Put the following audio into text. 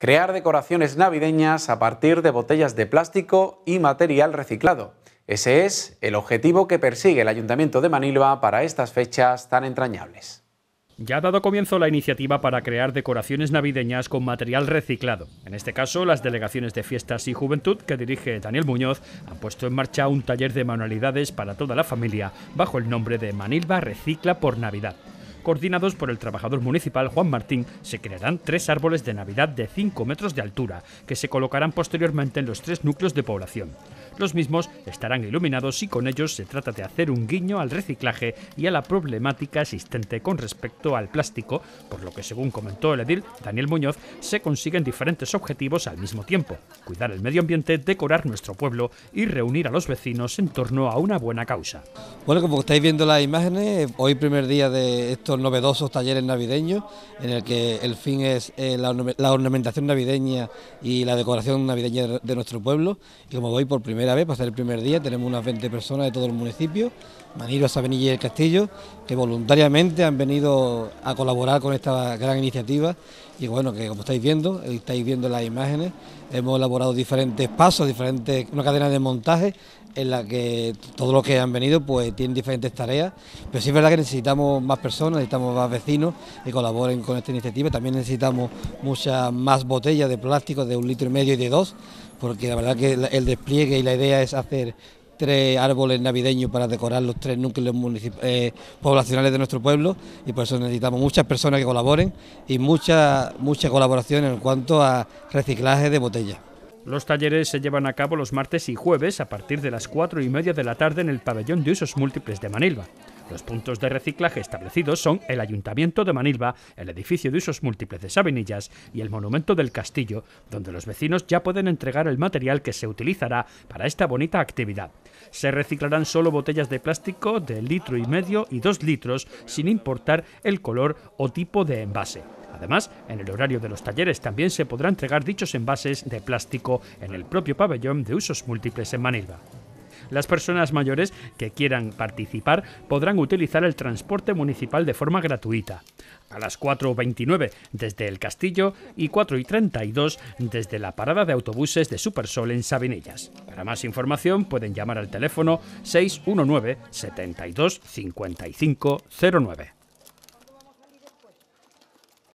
Crear decoraciones navideñas a partir de botellas de plástico y material reciclado. Ese es el objetivo que persigue el Ayuntamiento de Manilva para estas fechas tan entrañables. Ya ha dado comienzo la iniciativa para crear decoraciones navideñas con material reciclado. En este caso, las delegaciones de fiestas y juventud que dirige Daniel Muñoz han puesto en marcha un taller de manualidades para toda la familia bajo el nombre de Manilva Recicla por Navidad. Coordinados por el trabajador municipal Juan Martín, se crearán tres árboles de Navidad de 5 metros de altura, que se colocarán posteriormente en los tres núcleos de población. Los mismos estarán iluminados y con ellos se trata de hacer un guiño al reciclaje y a la problemática existente con respecto al plástico, por lo que según comentó el edil Daniel Muñoz, se consiguen diferentes objetivos al mismo tiempo, cuidar el medio ambiente, decorar nuestro pueblo y reunir a los vecinos en torno a una buena causa. Bueno, como estáis viendo las imágenes, hoy primer día de estos novedosos talleres navideños, en el que el fin es eh, la, la ornamentación navideña y la decoración navideña de nuestro pueblo, y como voy por primera primera vez, ser el primer día, tenemos unas 20 personas de todo el municipio, Maniro, Sabenilla y El Castillo, que voluntariamente han venido a colaborar con esta gran iniciativa y bueno, que como estáis viendo, estáis viendo las imágenes, hemos elaborado diferentes pasos, diferentes, una cadena de montaje en la que todos los que han venido pues tienen diferentes tareas, pero sí es verdad que necesitamos más personas, necesitamos más vecinos que colaboren con esta iniciativa, también necesitamos muchas más botellas de plástico de un litro y medio y de dos, porque la verdad que el despliegue y la la idea es hacer tres árboles navideños para decorar los tres núcleos eh, poblacionales de nuestro pueblo y por eso necesitamos muchas personas que colaboren y mucha, mucha colaboración en cuanto a reciclaje de botellas. Los talleres se llevan a cabo los martes y jueves a partir de las 4 y media de la tarde en el pabellón de usos múltiples de Manilva. Los puntos de reciclaje establecidos son el Ayuntamiento de Manilva, el edificio de usos múltiples de Sabinillas y el Monumento del Castillo, donde los vecinos ya pueden entregar el material que se utilizará para esta bonita actividad. Se reciclarán solo botellas de plástico de litro y medio y dos litros, sin importar el color o tipo de envase. Además, en el horario de los talleres también se podrá entregar dichos envases de plástico en el propio pabellón de usos múltiples en Manilva. Las personas mayores que quieran participar podrán utilizar el transporte municipal de forma gratuita. A las 4.29 desde el Castillo y 4.32 desde la parada de autobuses de Supersol en Sabinellas. Para más información pueden llamar al teléfono 619 72 5509. 09.